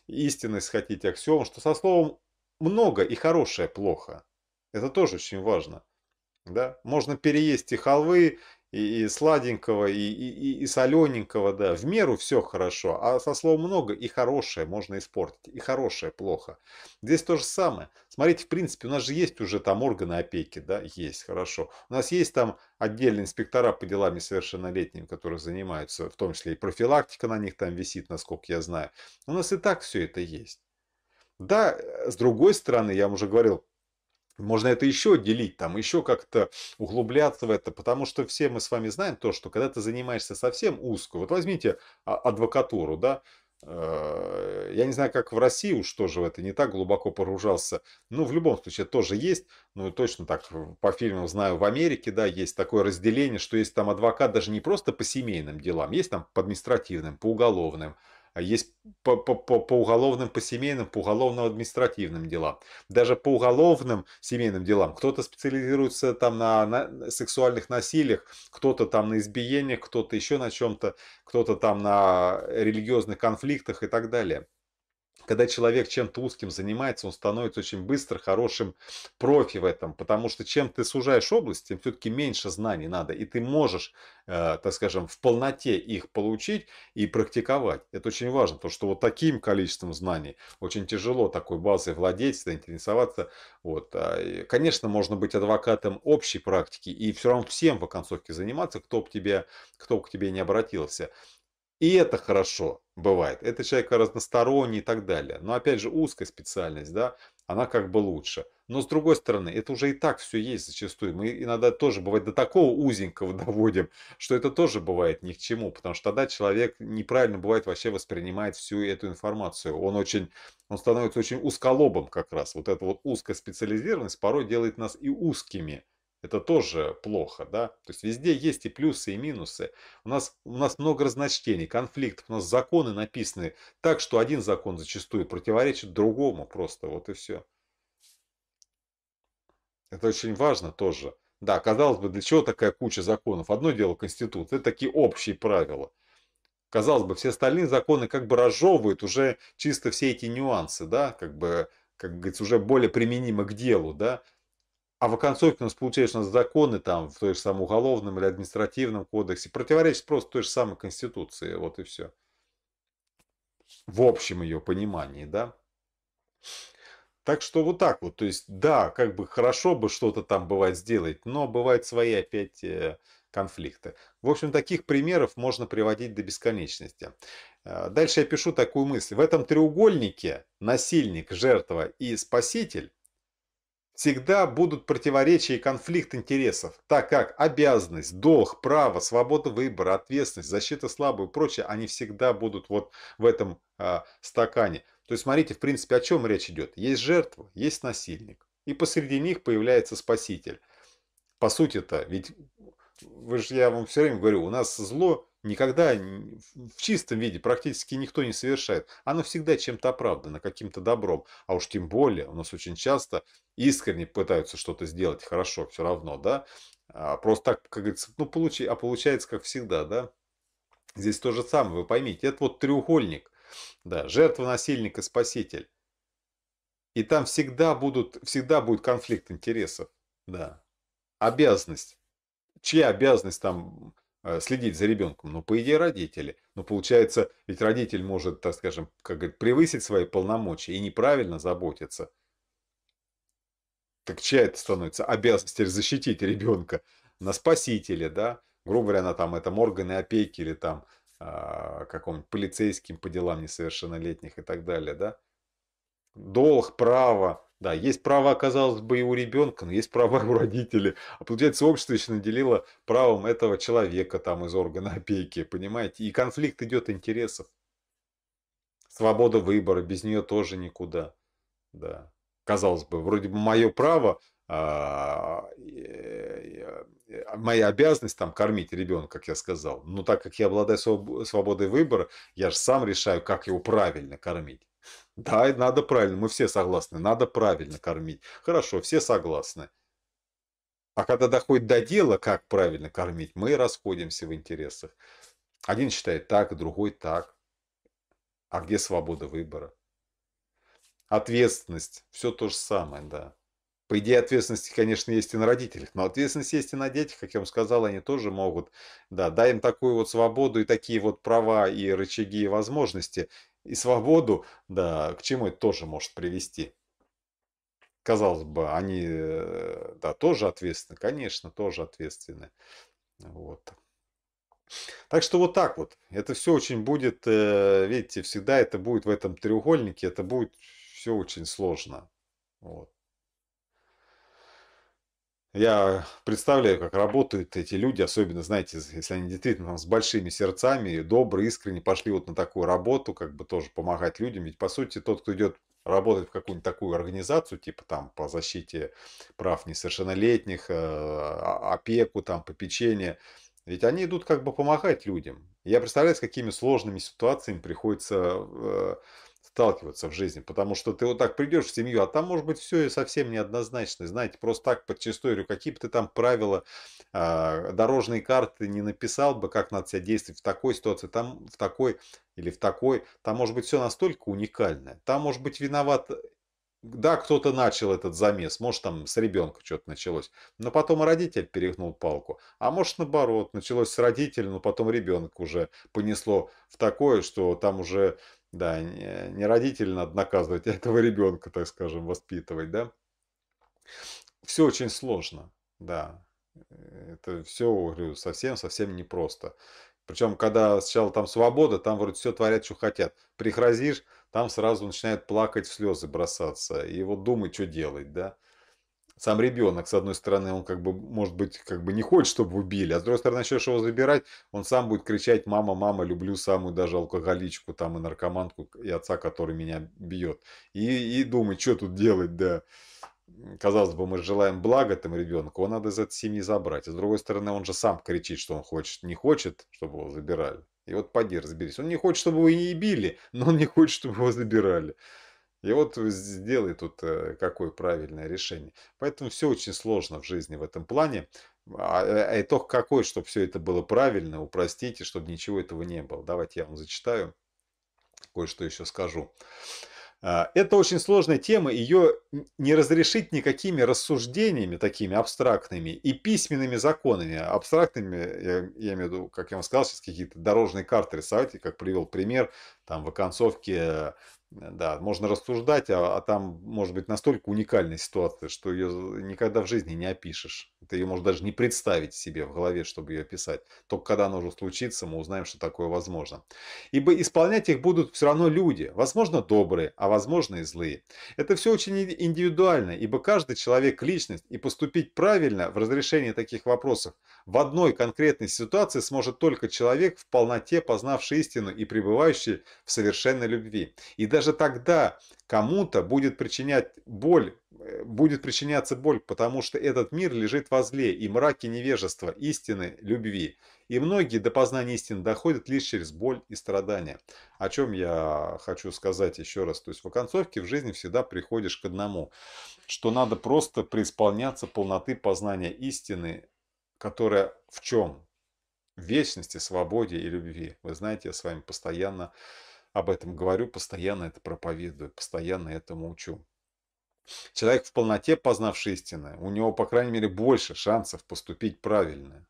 истинность хотите аксиом, что со словом «много» и «хорошее» плохо. Это тоже очень важно. Да? Можно переесть и халвы, и, и сладенького, и, и, и солененького, да, в меру все хорошо, а со словом много и хорошее можно испортить, и хорошее плохо. Здесь то же самое. Смотрите, в принципе, у нас же есть уже там органы опеки, да, есть, хорошо. У нас есть там отдельные инспектора по делам несовершеннолетним, которые занимаются, в том числе и профилактика на них там висит, насколько я знаю. У нас и так все это есть. Да, э, с другой стороны, я вам уже говорил, можно это еще делить, там еще как-то углубляться в это, потому что все мы с вами знаем то, что когда ты занимаешься совсем узко, вот возьмите а, адвокатуру, да, э, я не знаю, как в России уж тоже в это не так глубоко погружался. но в любом случае, тоже есть. Ну, точно так по фильмам знаю, в Америке, да, есть такое разделение, что есть там адвокат даже не просто по семейным делам, есть там по административным, по уголовным. А есть по, по, по, по уголовным, по семейным, по уголовно-административным делам. Даже по уголовным семейным делам кто-то специализируется там на, на сексуальных насилиях, кто-то там на избиениях, кто-то еще на чем-то, кто-то там на религиозных конфликтах и так далее когда человек чем-то узким занимается, он становится очень быстро хорошим профи в этом, потому что чем ты сужаешь область, тем все-таки меньше знаний надо, и ты можешь, э, так скажем, в полноте их получить и практиковать. Это очень важно, потому что вот таким количеством знаний очень тяжело такой базой владеть, заинтересоваться. Вот. А, конечно, можно быть адвокатом общей практики и все равно всем по концовке заниматься, кто к тебе, кто к тебе не обратился. И это хорошо бывает. Это человек разносторонний и так далее. Но опять же, узкая специальность, да, она как бы лучше. Но с другой стороны, это уже и так все есть зачастую. Мы иногда тоже бывает до такого узенького доводим, что это тоже бывает ни к чему, потому что тогда человек неправильно бывает вообще воспринимает всю эту информацию. Он очень, он становится очень узколобом как раз. Вот эта вот узкая специализированность порой делает нас и узкими. Это тоже плохо, да? То есть везде есть и плюсы, и минусы. У нас, у нас много разночтений, конфликтов. У нас законы написаны так, что один закон зачастую противоречит другому просто. Вот и все. Это очень важно тоже. Да, казалось бы, для чего такая куча законов? Одно дело Конституция, это такие общие правила. Казалось бы, все остальные законы как бы разжевывают уже чисто все эти нюансы, да, как бы, как говорится, уже более применимо к делу, да а в оконцовке у нас получается, у нас законы там в той же самом уголовном или административном кодексе противоречат просто той же самой конституции, вот и все. В общем ее понимании, да. Так что вот так вот, то есть да, как бы хорошо бы что-то там бывает сделать, но бывают свои опять э, конфликты. В общем, таких примеров можно приводить до бесконечности. Э, дальше я пишу такую мысль. В этом треугольнике насильник, жертва и спаситель всегда будут противоречия и конфликт интересов, так как обязанность, долг, право, свобода выбора, ответственность, защита слабого и прочее, они всегда будут вот в этом э, стакане. То есть смотрите, в принципе, о чем речь идет. Есть жертва, есть насильник. И посреди них появляется спаситель. По сути-то, ведь вы же, я вам все время говорю, у нас зло никогда в чистом виде практически никто не совершает. Оно всегда чем-то оправдано, каким-то добром. А уж тем более у нас очень часто искренне пытаются что-то сделать хорошо все равно, да. А, просто так, как говорится, ну, получи, а получается, как всегда, да. Здесь то же самое, вы поймите. Это вот треугольник, да, жертва, насильник и спаситель. И там всегда, будут, всегда будет конфликт интересов, да. Обязанность чья обязанность там Э, следить за ребенком, но по идее родители. Но получается, ведь родитель может, так скажем, как говорит, превысить свои полномочия и неправильно заботиться. Так чья это становится обязанность защитить ребенка? На спасителя, да? Грубо говоря, на там, этом органы опеки или там э, каком-нибудь полицейским по делам несовершеннолетних и так далее, да? Долг, право, да, есть право, казалось бы, и у ребенка, но есть права у родителей. А получается, общество еще наделило правом этого человека там из органа опеки, понимаете? И конфликт идет интересов. Свобода выбора, без нее тоже никуда. Да. Казалось бы, вроде бы мое право, а, а, моя обязанность там кормить ребенка, как я сказал. Но так как я обладаю свободой выбора, я же сам решаю, как его правильно кормить. Да, надо правильно, мы все согласны, надо правильно кормить. Хорошо, все согласны. А когда доходит до дела, как правильно кормить, мы расходимся в интересах. Один считает так, другой так. А где свобода выбора? Ответственность. Все то же самое, да. По идее, ответственности, конечно, есть и на родителях, но ответственность есть и на детях, как я вам сказал, они тоже могут. Да, дай им такую вот свободу и такие вот права и рычаги и возможности, и свободу, да, к чему это тоже может привести. Казалось бы, они, э, да, тоже ответственны, конечно, тоже ответственны. Вот. Так что вот так вот. Это все очень будет, э, видите, всегда это будет в этом треугольнике, это будет все очень сложно. Вот. Я представляю, как работают эти люди, особенно, знаете, если они действительно там, с большими сердцами, добрые, искренне пошли вот на такую работу, как бы тоже помогать людям. Ведь, по сути, тот, кто идет работать в какую-нибудь такую организацию, типа там по защите прав несовершеннолетних, э, опеку, там, попечение, ведь они идут как бы помогать людям. Я представляю, с какими сложными ситуациями приходится э, сталкиваться в жизни, потому что ты вот так придешь в семью, а там может быть все и совсем неоднозначно, знаете, просто так подчастую, говорю, какие бы ты там правила, а, дорожные карты не написал бы, как надо себя действовать в такой ситуации, там в такой или в такой, там может быть все настолько уникальное, там может быть виноват да, кто-то начал этот замес, может там с ребенка что-то началось, но потом родитель перегнул палку, а может наоборот, началось с родителя, но потом ребенок уже понесло в такое, что там уже, да, не родитель надо наказывать, а этого ребенка, так скажем, воспитывать, да. Все очень сложно, да, э, это все, говорю, совсем-совсем непросто. Причем, когда сначала там свобода, там вроде все творят, что хотят. Прихразишь, там сразу начинает плакать, в слезы бросаться. И вот думать, что делать, да. Сам ребенок, с одной стороны, он как бы, может быть, как бы не хочет, чтобы убили, а с другой стороны, начнешь его забирать, он сам будет кричать «мама, мама, люблю самую даже алкоголичку, там и наркоманку, и отца, который меня бьет». И, и думать, что тут делать, да казалось бы, мы желаем блага этому ребенку, его надо из этой семьи забрать. А с другой стороны, он же сам кричит, что он хочет, не хочет, чтобы его забирали. И вот поди разберись. Он не хочет, чтобы его не били, но он не хочет, чтобы его забирали. И вот сделай тут э, какое правильное решение. Поэтому все очень сложно в жизни в этом плане. А э, итог какой, чтобы все это было правильно, упростите, чтобы ничего этого не было. Давайте я вам зачитаю, кое-что еще скажу. А, это очень сложная тема, ее не разрешить никакими рассуждениями такими абстрактными и письменными законами. Абстрактными, я, я имею в виду, как я вам сказал, сейчас какие-то дорожные карты рисовать, и как привел пример, там в оконцовке да, можно рассуждать, а, а там может быть настолько уникальная ситуация, что ее никогда в жизни не опишешь. Ты ее можешь даже не представить себе в голове, чтобы ее описать. Только когда оно уже случится, мы узнаем, что такое возможно. Ибо исполнять их будут все равно люди. Возможно, добрые, а возможно и злые. Это все очень индивидуально, ибо каждый человек – личность. И поступить правильно в разрешении таких вопросов в одной конкретной ситуации сможет только человек в полноте познавший истину и пребывающий в совершенной любви. И даже даже тогда кому-то будет причинять боль, э, будет причиняться боль, потому что этот мир лежит возле и мраке невежества, истины, любви. И многие до познания истины доходят лишь через боль и страдания. О чем я хочу сказать еще раз. То есть в оконцовке в жизни всегда приходишь к одному, что надо просто преисполняться полноты познания истины, которая в чем? В вечности, свободе и любви. Вы знаете, я с вами постоянно об этом говорю, постоянно это проповедую, постоянно этому учу. Человек в полноте, познавший истины, у него, по крайней мере, больше шансов поступить правильно.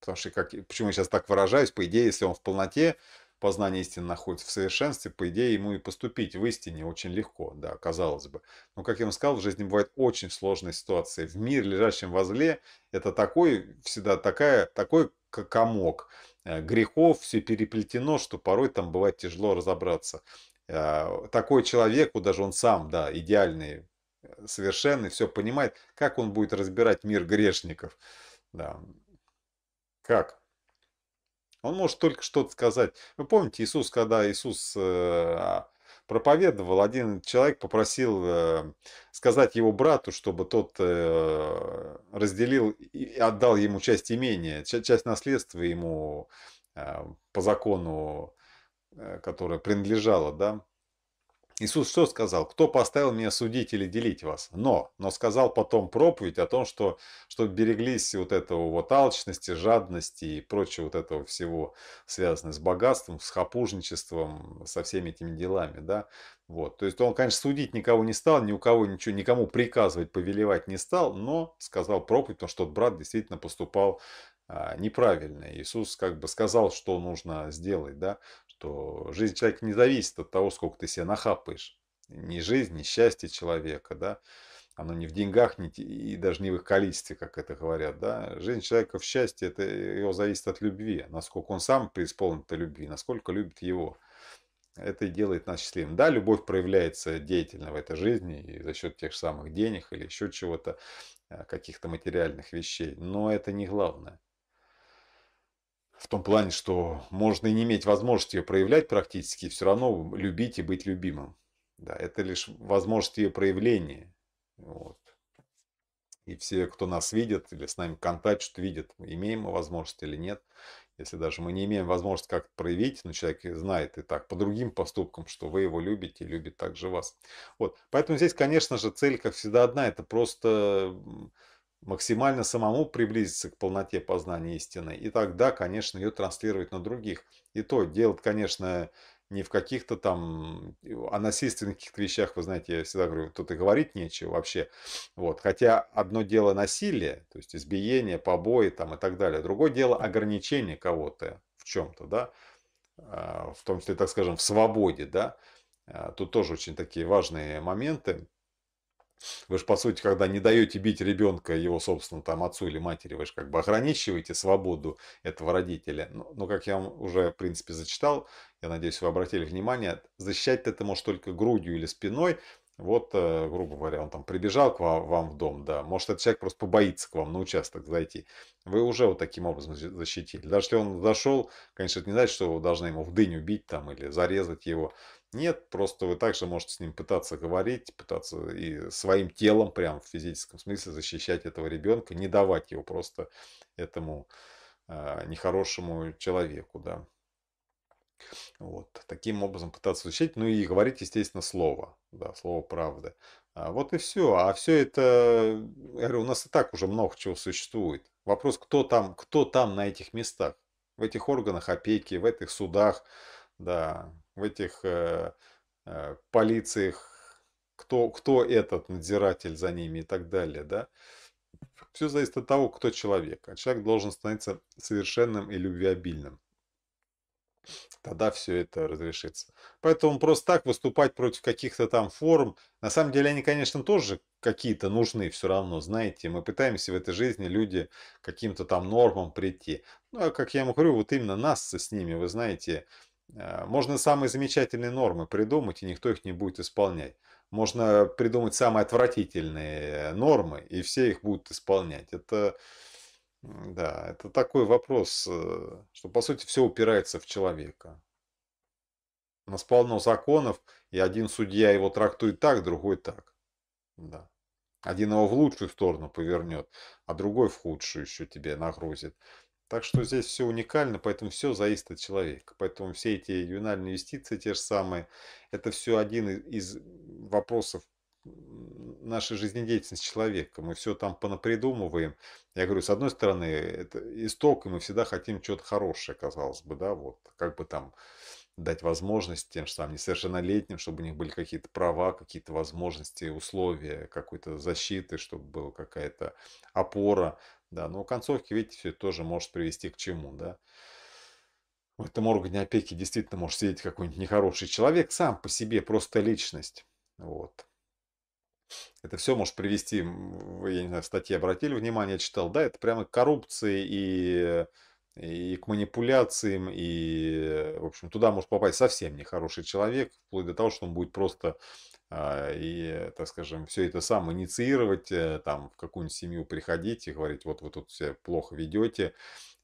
Потому что, как, почему я сейчас так выражаюсь, по идее, если он в полноте познания истины находится в совершенстве, по идее, ему и поступить в истине очень легко, да, казалось бы. Но, как я вам сказал, в жизни бывают очень сложные ситуации. В мир, лежащем возле, это такой, всегда такая, такой комок, Э, грехов, все переплетено, что порой там бывает тяжело разобраться. Э, такой человеку, даже он сам, да, идеальный, э, совершенный, все понимает, как он будет разбирать мир грешников. Да. Как? Он может только что-то сказать. Вы помните, Иисус, когда Иисус проповедовал, один человек попросил э, сказать его брату, чтобы тот э, разделил и отдал ему часть имения, часть наследства ему э, по закону, которая принадлежала, да, Иисус что сказал? «Кто поставил меня судить или делить вас?» Но, но сказал потом проповедь о том, что, чтобы береглись вот этого вот алчности, жадности и прочего вот этого всего, связанного с богатством, с хапужничеством, со всеми этими делами, да. Вот. То есть он, конечно, судить никого не стал, ни у кого ничего, никому приказывать, повелевать не стал, но сказал проповедь, потому что тот брат действительно поступал а, неправильно. Иисус как бы сказал, что нужно сделать, да, что жизнь человека не зависит от того, сколько ты себя нахапаешь. Ни жизнь, ни счастье человека, да. Оно не в деньгах, не, и даже не в их количестве, как это говорят, да. Жизнь человека в счастье, это его зависит от любви. Насколько он сам преисполнен этой любви, насколько любит его. Это и делает нас счастливым. Да, любовь проявляется деятельно в этой жизни и за счет тех же самых денег или еще чего-то, а, каких-то материальных вещей. Но это не главное. В том плане, что можно и не иметь возможности ее проявлять практически, все равно любить и быть любимым. Да, это лишь возможность ее проявления. Вот. И все, кто нас видит или с нами контактирует, видят, имеем мы возможность или нет. Если даже мы не имеем возможности как-то проявить, но человек знает и так по другим поступкам, что вы его любите и любит также вас. Вот. Поэтому здесь, конечно же, цель, как всегда, одна. Это просто максимально самому приблизиться к полноте познания истины. И тогда, конечно, ее транслировать на других. И то делать, конечно, не в каких-то там, о насильственных каких-то вещах, вы знаете, я всегда говорю, тут и говорить нечего вообще. Вот. Хотя одно дело насилие, то есть избиение, побои там и так далее. Другое дело ограничение кого-то в чем-то, да, а, в том числе, так скажем, в свободе, да. А, тут тоже очень такие важные моменты. Вы же, по сути, когда не даете бить ребенка его, собственно, там, отцу или матери, вы же как бы ограничиваете свободу этого родителя. Но, ну, но ну, как я вам уже, в принципе, зачитал, я надеюсь, вы обратили внимание, защищать это может только грудью или спиной, вот, э, грубо говоря, он там прибежал к вам, в дом, да. Может, этот человек просто побоится к вам на участок зайти. Вы уже вот таким образом защитили. Даже если он зашел, конечно, это не значит, что вы должны ему в дыню бить там или зарезать его. Нет, просто вы также можете с ним пытаться говорить, пытаться и своим телом, прям в физическом смысле, защищать этого ребенка, не давать его просто этому э, нехорошему человеку, да. Вот. Таким образом пытаться защитить, ну и говорить, естественно, слово, да, слово правды. А вот и все. А все это, я говорю, у нас и так уже много чего существует. Вопрос, кто там, кто там на этих местах, в этих органах опеки, в этих судах, да, в этих э, э, полициях, кто, кто этот надзиратель за ними и так далее, да. Все зависит от того, кто человек. А человек должен становиться совершенным и любвеобильным. Тогда все это разрешится. Поэтому просто так выступать против каких-то там форм, на самом деле они, конечно, тоже какие-то нужны все равно, знаете, мы пытаемся в этой жизни люди каким-то там нормам прийти. Ну, а как я вам говорю, вот именно нас с ними, вы знаете, Э, можно самые замечательные нормы придумать, и никто их не будет исполнять. Можно придумать самые отвратительные нормы, и все их будут исполнять. Это, да, это такой вопрос, э, что по сути все упирается в человека. У нас полно законов, и один судья его трактует так, другой так. Да. Один его в лучшую сторону повернет, а другой в худшую еще тебе нагрузит. Так что здесь все уникально, поэтому все зависит от человека. Поэтому все эти ювенальные юстиции, те же самые, это все один из вопросов нашей жизнедеятельности человека. Мы все там понапридумываем. Я говорю, с одной стороны, это исток, и мы всегда хотим чего-то хорошее, казалось бы, да, вот, как бы там дать возможность тем же самым несовершеннолетним, чтобы у них были какие-то права, какие-то возможности, условия какой-то защиты, чтобы была какая-то опора. Да, но у концовки, видите, все это тоже может привести к чему, да. В этом органе опеки действительно может сидеть какой-нибудь нехороший человек, сам по себе просто личность. Вот. Это все может привести, я не знаю, в статье обратили внимание, я читал, да, это прямо к коррупции и, и к манипуляциям, и, в общем, туда может попасть совсем нехороший человек, вплоть до того, что он будет просто а, и, так скажем, все это сам инициировать, э, там, в какую-нибудь семью приходить и говорить, вот вы тут все плохо ведете,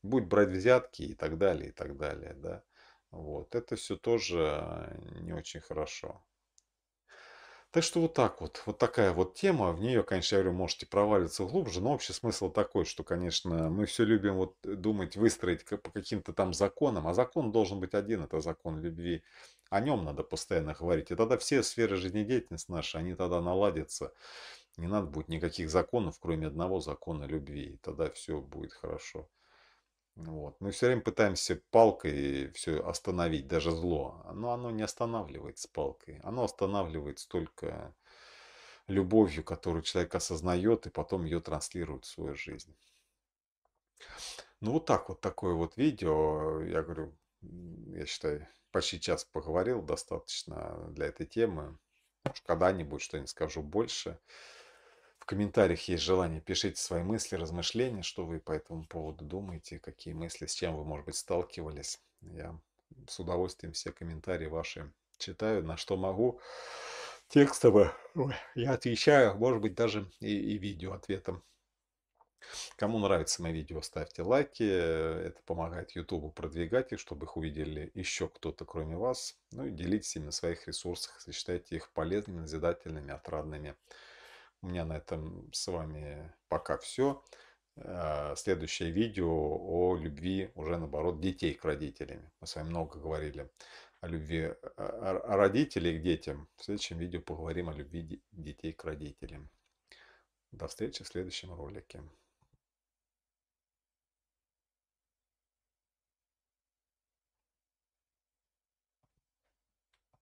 будет брать взятки и так далее, и так далее, да. Вот, это все тоже э, не очень хорошо. Так что вот так вот, вот такая вот тема. В нее, конечно, я говорю, можете провалиться глубже, но общий смысл такой, что, конечно, мы все любим вот думать, выстроить по каким-то там законам, а закон должен быть один, это закон любви. О нем надо постоянно говорить, и тогда все сферы жизнедеятельности наши, они тогда наладятся. Не надо будет никаких законов, кроме одного закона любви, и тогда все будет хорошо. Вот. Мы все время пытаемся палкой все остановить, даже зло. Но оно не останавливается палкой. Оно останавливается только любовью, которую человек осознает и потом ее транслирует в свою жизнь. Ну вот так вот такое вот видео. Я говорю, я считаю, почти час поговорил достаточно для этой темы. Может, когда-нибудь что-нибудь скажу больше. В комментариях есть желание, пишите свои мысли, размышления, что вы по этому поводу думаете, какие мысли, с чем вы, может быть, сталкивались. Я с удовольствием все комментарии ваши читаю, на что могу. Текстово я отвечаю, может быть, даже и, и видео ответом. Кому нравятся мои видео, ставьте лайки. Это помогает Ютубу продвигать их, чтобы их увидели еще кто-то, кроме вас. Ну и делитесь ими на своих ресурсах. Сочетайте их полезными, назидательными, отрадными. У меня на этом с вами пока все. Э, следующее видео о любви уже наоборот детей к родителям. Мы с вами много говорили о любви родителей к детям. В следующем видео поговорим о любви детей к родителям. До встречи в следующем ролике.